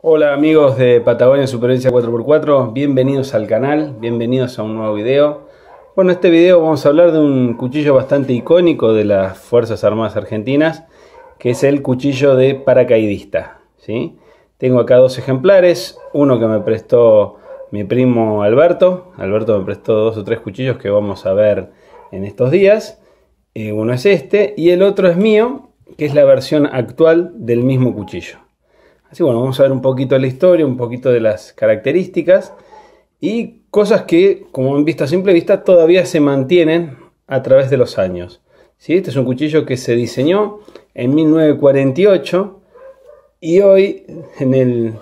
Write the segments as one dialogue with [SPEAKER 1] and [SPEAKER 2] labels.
[SPEAKER 1] Hola amigos de Patagonia Supervivencia 4x4, bienvenidos al canal, bienvenidos a un nuevo video. Bueno, en este video vamos a hablar de un cuchillo bastante icónico de las Fuerzas Armadas Argentinas, que es el cuchillo de paracaidista. ¿sí? Tengo acá dos ejemplares, uno que me prestó mi primo Alberto. Alberto me prestó dos o tres cuchillos que vamos a ver en estos días. Eh, uno es este y el otro es mío, que es la versión actual del mismo cuchillo. Así bueno, vamos a ver un poquito la historia, un poquito de las características y cosas que, como han visto a simple vista, todavía se mantienen a través de los años. ¿Sí? Este es un cuchillo que se diseñó en 1948 y hoy, en el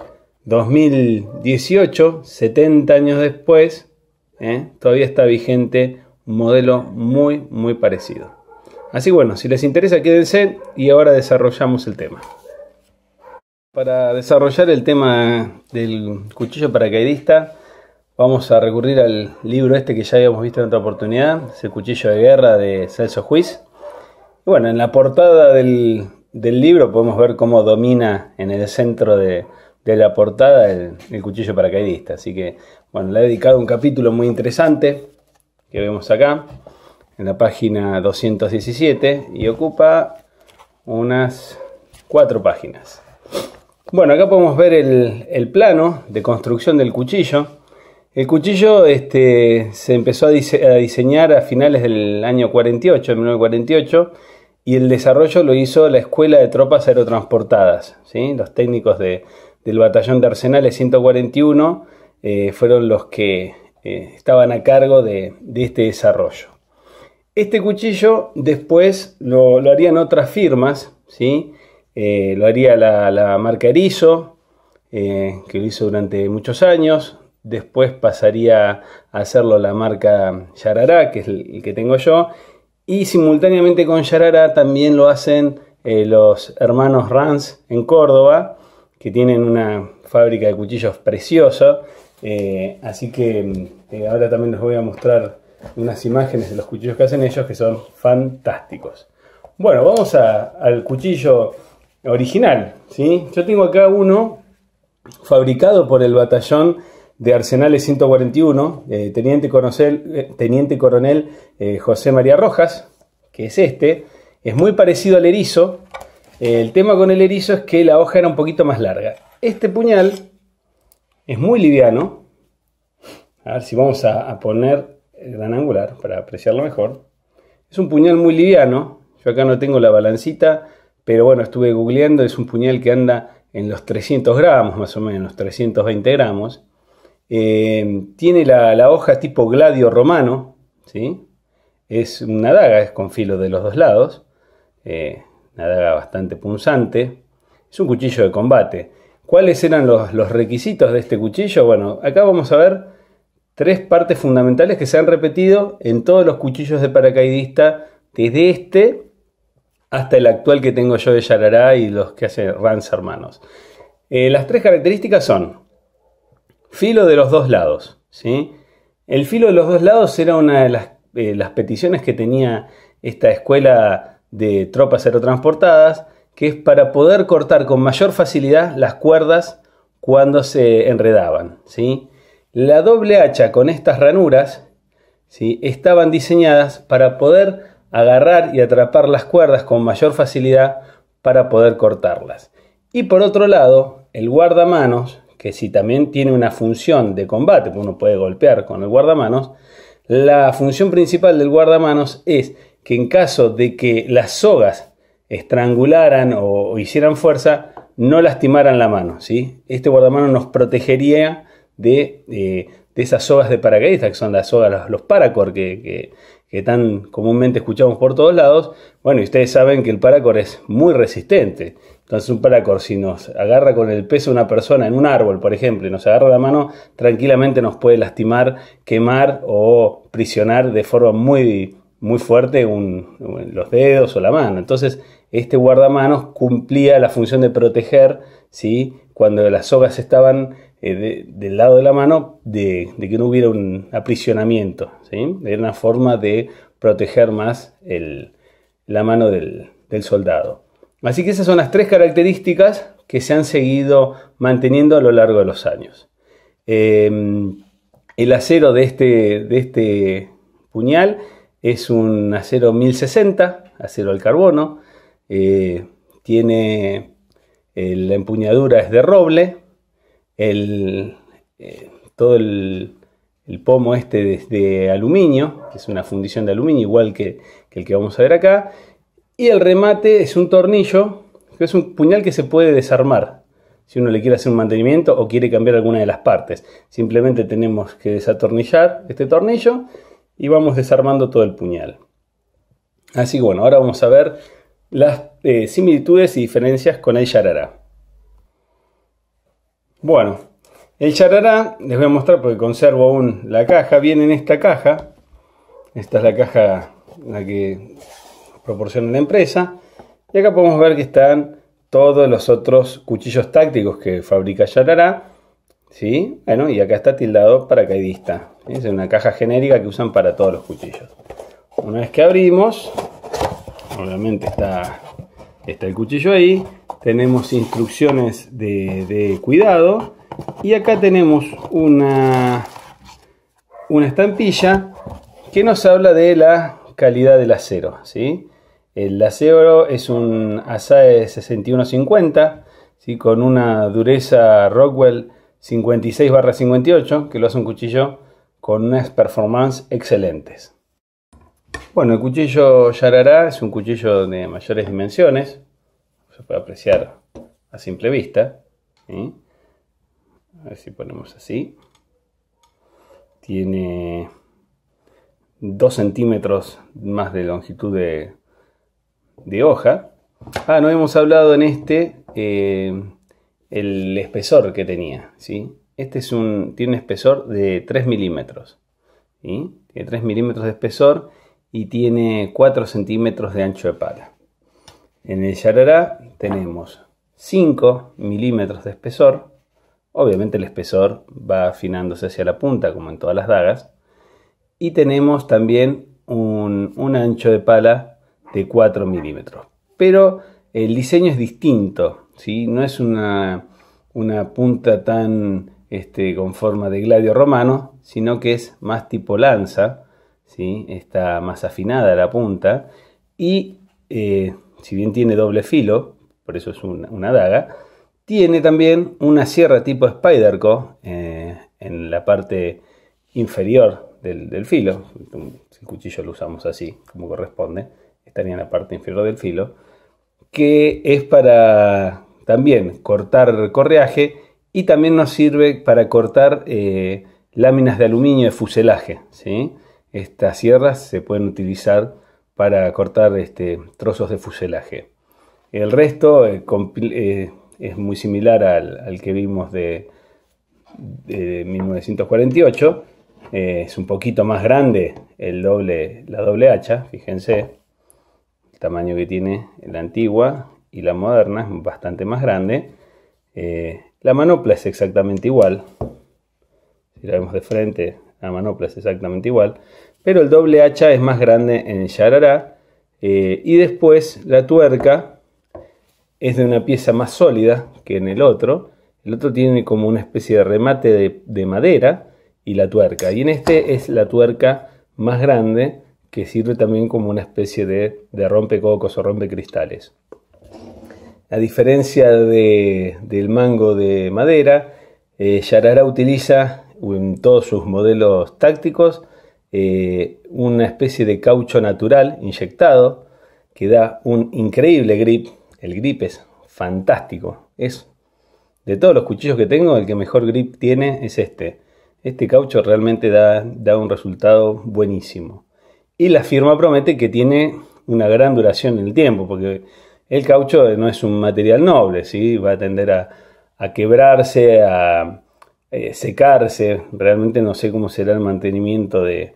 [SPEAKER 1] 2018, 70 años después, ¿eh? todavía está vigente un modelo muy, muy parecido. Así bueno, si les interesa, quédense y ahora desarrollamos el tema. Para desarrollar el tema del cuchillo paracaidista, vamos a recurrir al libro este que ya habíamos visto en otra oportunidad, es el cuchillo de guerra de Celso Juiz. Y bueno, en la portada del, libro podemos ver cómo domina en el centro de, la portada el, cuchillo paracaidista. Así que, bueno, le he dedicado un capítulo muy interesante que vemos acá, en la página 217, y ocupa unas cuatro páginas. Bueno, acá podemos ver el, plano de construcción del cuchillo. El cuchillo este, se empezó a, diseñar a finales del año 48, 1948, y el desarrollo lo hizo la Escuela de Tropas Aerotransportadas. ¿sí? Los técnicos del Batallón de Arsenales 141 eh, fueron los que eh, estaban a cargo de, este desarrollo. Este cuchillo después lo, lo harían otras firmas, ¿sí? Eh, lo haría la, marca Erizo, eh, que lo hizo durante muchos años. Después pasaría a hacerlo la marca Yarará, que es el, que tengo yo. Y simultáneamente con Yarará también lo hacen eh, los hermanos Rans en Córdoba, que tienen una fábrica de cuchillos preciosa. así que ahora también les voy a mostrar unas imágenes de los cuchillos que hacen ellos, que son fantásticos. Bueno, vamos al cuchillo original. ¿sí? Yo tengo acá uno fabricado por el batallón de Arsenales 141, eh, Teniente Coronel, eh, eh, José María Rojas, que es este. Es muy parecido al erizo. el tema con el erizo es que la hoja era un poquito más larga. Este puñal es muy liviano. A ver si vamos a, a poner el gran angular para apreciarlo mejor. Es un puñal muy liviano. Yo acá no tengo la balancita pero bueno, estuve googleando, es un puñal que anda en los 300 gramos, más o menos, 320 gramos. Eh, tiene la, hoja tipo gladio romano, ¿sí? Es una daga, es con filo de los dos lados, eh, una daga bastante punzante. Es un cuchillo de combate. ¿Cuáles eran los, los requisitos de este cuchillo? Bueno, acá vamos a ver tres partes fundamentales que se han repetido en todos los cuchillos de paracaidista desde este hasta el actual que tengo yo de Yarará y los que hace Rans Hermanos. Eh, las tres características son filo de los dos lados. ¿sí? El filo de los dos lados era una de las, eh, las peticiones que tenía esta escuela de tropas aerotransportadas, que es para poder cortar con mayor facilidad las cuerdas cuando se enredaban. ¿sí? La doble hacha con estas ranuras ¿sí? estaban diseñadas para poder agarrar y atrapar las cuerdas con mayor facilidad para poder cortarlas. Y por otro lado, el guardamanos, que si también tiene una función de combate, uno puede golpear con el guardamanos, la función principal del guardamanos es que en caso de que las sogas estrangularan o, hicieran fuerza, no lastimaran la mano. ¿sí? Este guardamanos nos protegería de, eh, de esas sogas de paracaídas que son las sogas, los, paracord que, que tan comúnmente escuchamos por todos lados, bueno, y ustedes saben que el paracord es muy resistente. Entonces un paracord, si nos agarra con el peso de una persona en un árbol, por ejemplo, y nos agarra la mano, tranquilamente nos puede lastimar, quemar o prisionar de forma muy, muy fuerte los dedos o la mano. Entonces este guardamanos cumplía la función de proteger, ¿sí? cuando las sogas estaban eh, del lado de la mano de, que no hubiera un aprisionamiento. ¿sí? Era una forma de proteger más la mano del, soldado. Así que esas son las tres características que se han seguido manteniendo a lo largo de los años. Em, el acero este, de este, puñal es un acero 1060, acero al carbono. Eh, tiene eh, la empuñadura es de roble, eh, todo el, pomo este de, de, aluminio, que es una fundición de aluminio igual que, el que vamos a ver acá, y el remate es un tornillo, que es un puñal que se puede desarmar si uno le quiere hacer un mantenimiento o quiere cambiar alguna de las partes. Simplemente tenemos que desatornillar este tornillo y vamos desarmando todo el puñal. Así que bueno, ahora vamos a ver las eh, similitudes y diferencias con el Yarara. Bueno, el yarará, les voy a mostrar porque conservo aún la caja, viene en esta caja. Esta es la caja la que proporciona la empresa. Y acá podemos ver que están todos los otros cuchillos tácticos que fabrica Yarará. ¿Sí? Bueno, y acá está tildado paracaidista. Es una caja genérica que usan para todos los cuchillos. Una vez que abrimos, obviamente está, está el cuchillo ahí tenemos instrucciones de, cuidado y acá tenemos una, una estampilla que nos habla de la calidad del acero. ¿sí? El acero es un ASAE 6150 ¿sí? con una dureza Rockwell 56-58 que lo hace un cuchillo con unas performance excelentes. Bueno, el cuchillo Yarará es un cuchillo de mayores dimensiones, se puede apreciar a simple vista. A ver si ponemos así. Tiene 2 centímetros más de longitud de, hoja. Ah, no hemos hablado en este eh, el espesor que tenía. ¿sí? Este es un, tiene un espesor de 3 milímetros. Tiene 3 milímetros de espesor y tiene 4 centímetros de ancho de pala. En el yarará tenemos 5 milímetros de espesor. Obviamente el espesor va afinándose hacia la punta, como en todas las dagas. Y tenemos también un, ancho de pala de 4 milímetros. Pero el diseño es distinto, ¿sí? no es una, punta tan este, con forma de gladio romano, sino que es más tipo lanza, está más afinada la punta y eh, si bien tiene doble filo, por eso es una, daga, tiene también una sierra tipo Spyderco eh, en la parte inferior del, filo. El cuchillo lo usamos así, como corresponde. Estaría en la parte inferior del filo. Que es para también cortar correaje y también nos sirve para cortar eh, láminas de aluminio de fuselaje. Estas sierras se pueden utilizar para cortar este, trozos de fuselaje. El resto eh, eh, es muy similar al, que vimos de, 1948. Eh, es un poquito más grande el doble, la doble hacha, fíjense el tamaño que tiene la antigua y la moderna es bastante más grande. la manopla es exactamente igual. Si la vemos de frente, la manopla es exactamente igual, pero el doble hacha es más grande en yarará eh, y después la tuerca es de una pieza más sólida que en el otro, el otro tiene como una especie de remate de, madera y la tuerca, y en este es la tuerca más grande que sirve también como una especie de, de rompecocos o rompecristales. A diferencia del mango de madera, eh, Yarara utiliza en todos sus modelos tácticos eh, una especie de caucho natural inyectado que da un increíble grip. El grip es fantástico. Es de todos los cuchillos que tengo, el que mejor grip tiene es este. Este caucho realmente da, un resultado buenísimo. Y la firma promete que tiene una gran duración en el tiempo, porque el caucho no es un material noble, ¿sí? va a tender a, a quebrarse, a, eh, secarse. Realmente no sé cómo será el mantenimiento de,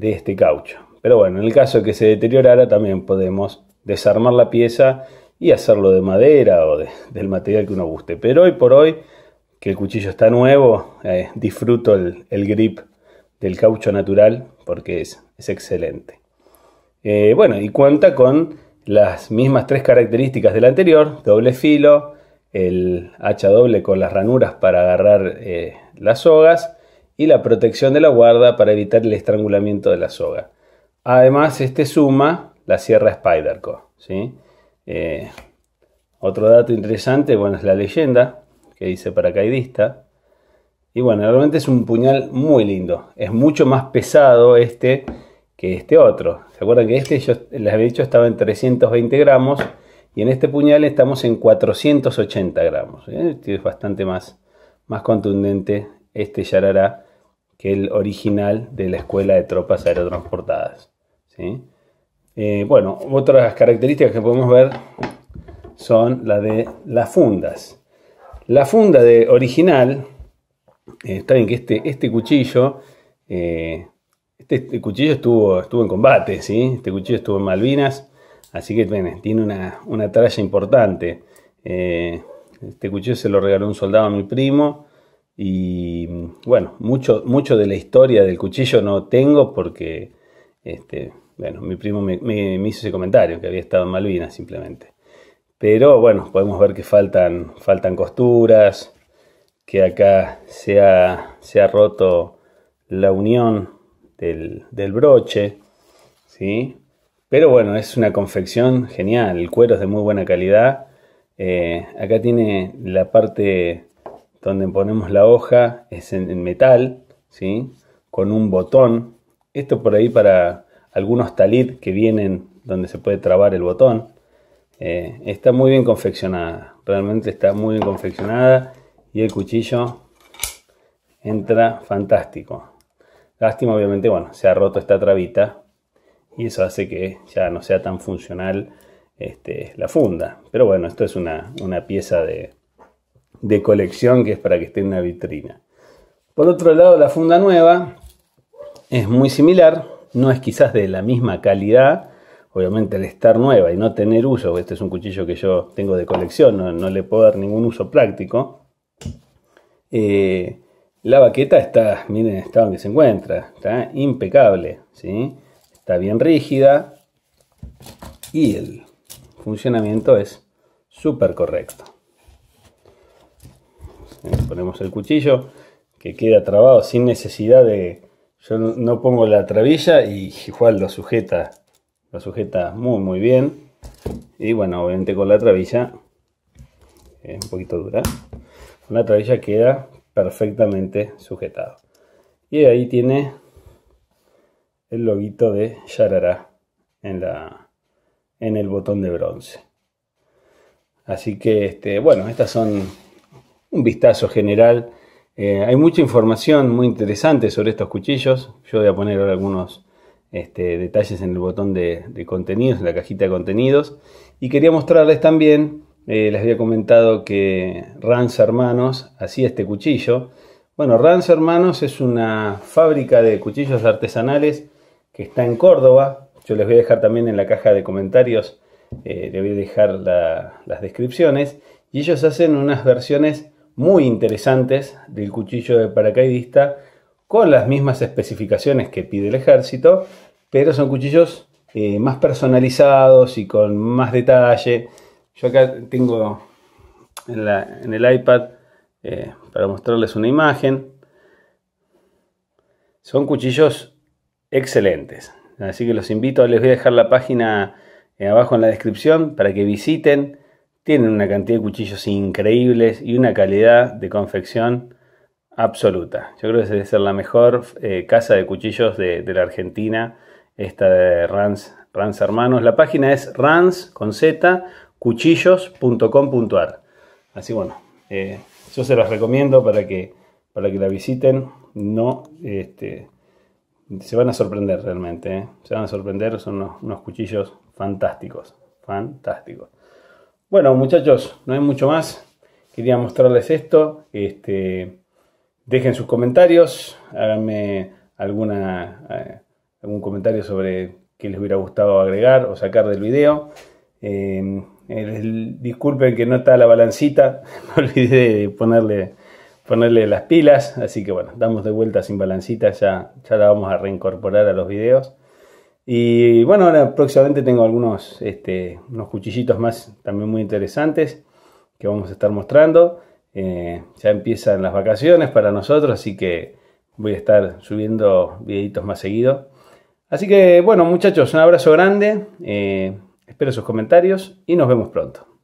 [SPEAKER 1] este caucho. Pero bueno, en el caso de que se deteriorara también podemos desarmar la pieza y hacerlo de madera o del material que uno guste. Pero hoy por hoy, que el cuchillo está nuevo, eh, disfruto el, grip del caucho natural porque es, excelente. Eh, bueno, y cuenta con las mismas tres características del anterior, doble filo, el hacha doble con las ranuras para agarrar eh, las sogas y la protección de la guarda para evitar el estrangulamiento de la soga. Además, este suma la sierra Spyderco. ¿sí? Eh, otro dato interesante, bueno, es la leyenda que dice paracaidista. Y bueno, realmente es un puñal muy lindo. Es mucho más pesado este que este otro. ¿Se acuerdan que este, yo les había dicho, estaba en 320 gramos? Y en este puñal estamos en 480 gramos. ¿eh? Es bastante más, más contundente este yarará que el original de la Escuela de Tropas Aerotransportadas. Eh, bueno, otras características que podemos ver son las de las fundas. La funda de original, eh, está bien que este, este cuchillo, este, este cuchillo estuvo, estuvo en combate, ¿sí? este cuchillo estuvo en Malvinas, Así que tiene una, una tralla importante. Eh, este cuchillo se lo regaló un soldado a mi primo. Y bueno, mucho, mucho de la historia del cuchillo no tengo porque, este, bueno, mi primo me, hizo ese comentario, que había estado en Malvinas simplemente. Pero bueno, podemos ver que faltan, faltan costuras, que acá se ha, se ha roto la unión del, del broche, ¿sí? Pero bueno, es una confección genial, el cuero es de muy buena calidad. Eh, acá tiene la parte donde ponemos la hoja, es en, metal, ¿sí? con un botón. Esto por ahí para algunos talit que vienen donde se puede trabar el botón. Eh, está muy bien confeccionada, realmente está muy bien confeccionada y el cuchillo entra fantástico. Lástima, obviamente, bueno, se ha roto esta trabita, y eso hace que ya no sea tan funcional este, la funda. Pero bueno, esto es una, una pieza de, de, colección que es para que esté en una vitrina. Por otro lado, la funda nueva es muy similar, no es quizás de la misma calidad. Obviamente, al estar nueva y no tener uso, este es un cuchillo que yo tengo de colección, no, no le puedo dar ningún uso práctico. Eh, la baqueta está, miren está estado se encuentra, está impecable, ¿sí? está bien rígida y el funcionamiento es súper correcto. Eh, ponemos el cuchillo que queda trabado sin necesidad de... Yo no pongo la travilla y igual lo sujeta, lo sujeta muy muy bien. Y bueno, obviamente con la trabilla, es eh, un poquito dura, la trabilla queda perfectamente sujetado. Y ahí tiene el loguito de Yarara en, la, en el botón de bronce. Así que, este, bueno, estas son un vistazo general. Eh, hay mucha información muy interesante sobre estos cuchillos. Yo voy a poner ahora algunos este, detalles en el botón de, contenidos, en la cajita de contenidos. Y quería mostrarles también, eh, les había comentado que Rans Hermanos hacía este cuchillo. Bueno, Rans Hermanos es una fábrica de cuchillos artesanales que está en Córdoba. Yo les voy a dejar también en la caja de comentarios, eh, les voy a dejar las descripciones. Y ellos hacen unas versiones muy interesantes del cuchillo de paracaidista con las mismas especificaciones que pide el ejército, pero son cuchillos eh, más personalizados y con más detalle. Yo acá tengo en, el iPad eh, para mostrarles una imagen. Son cuchillos excelentes. Así que los invito, les voy a dejar la página eh, abajo en la descripción para que visiten. Tienen una cantidad de cuchillos increíbles y una calidad de confección absoluta. Yo creo que debe ser la mejor eh, casa de cuchillos de, la Argentina, esta de Rans, Rans Hermanos. La página es rans con z Así bueno, eh, yo se las recomiendo para que, para que la visiten. No, este, se van a sorprender realmente. ¿eh? Se van a sorprender, son unos, cuchillos fantásticos. Fantásticos. Bueno, muchachos, no hay mucho más. Quería mostrarles esto. Este, dejen sus comentarios. Háganme alguna, eh, algún comentario sobre qué les hubiera gustado agregar o sacar del video. Eh, disculpen que no está la balancita. Me olvidé de ponerle ponerle las pilas. Así que bueno, damos de vuelta sin balancita, ya, ya la vamos a reincorporar a los videos. Y bueno, ahora próximamente tengo algunos este, unos cuchillitos más también muy interesantes que vamos a estar mostrando. Eh, ya empiezan las vacaciones para nosotros, así que voy a estar subiendo videitos más seguido. Así que bueno muchachos, un abrazo grande, eh, espero sus comentarios y nos vemos pronto.